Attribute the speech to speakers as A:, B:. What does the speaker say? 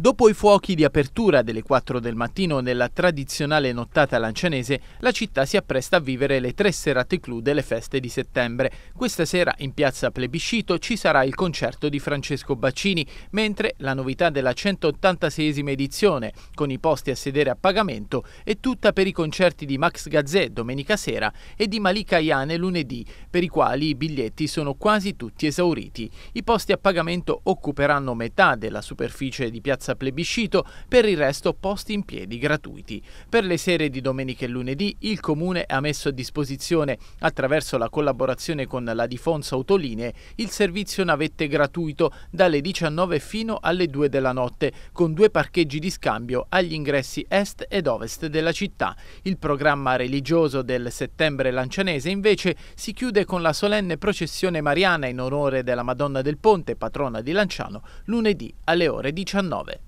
A: Dopo i fuochi di apertura delle 4 del mattino nella tradizionale nottata lancianese, la città si appresta a vivere le tre serate clou delle feste di settembre. Questa sera in piazza Plebiscito ci sarà il concerto di Francesco Baccini, mentre la novità della 186esima edizione, con i posti a sedere a pagamento, è tutta per i concerti di Max Gazzè domenica sera e di Malika Iane lunedì, per i quali i biglietti sono quasi tutti esauriti. I posti a pagamento occuperanno metà della superficie di piazza senza plebiscito, per il resto posti in piedi gratuiti. Per le sere di domenica e lunedì il Comune ha messo a disposizione, attraverso la collaborazione con la Difonso Autolinee, il servizio navette gratuito dalle 19 fino alle 2 della notte, con due parcheggi di scambio agli ingressi est ed ovest della città. Il programma religioso del settembre lancianese invece si chiude con la solenne processione mariana in onore della Madonna del Ponte, patrona di Lanciano, lunedì alle ore 19.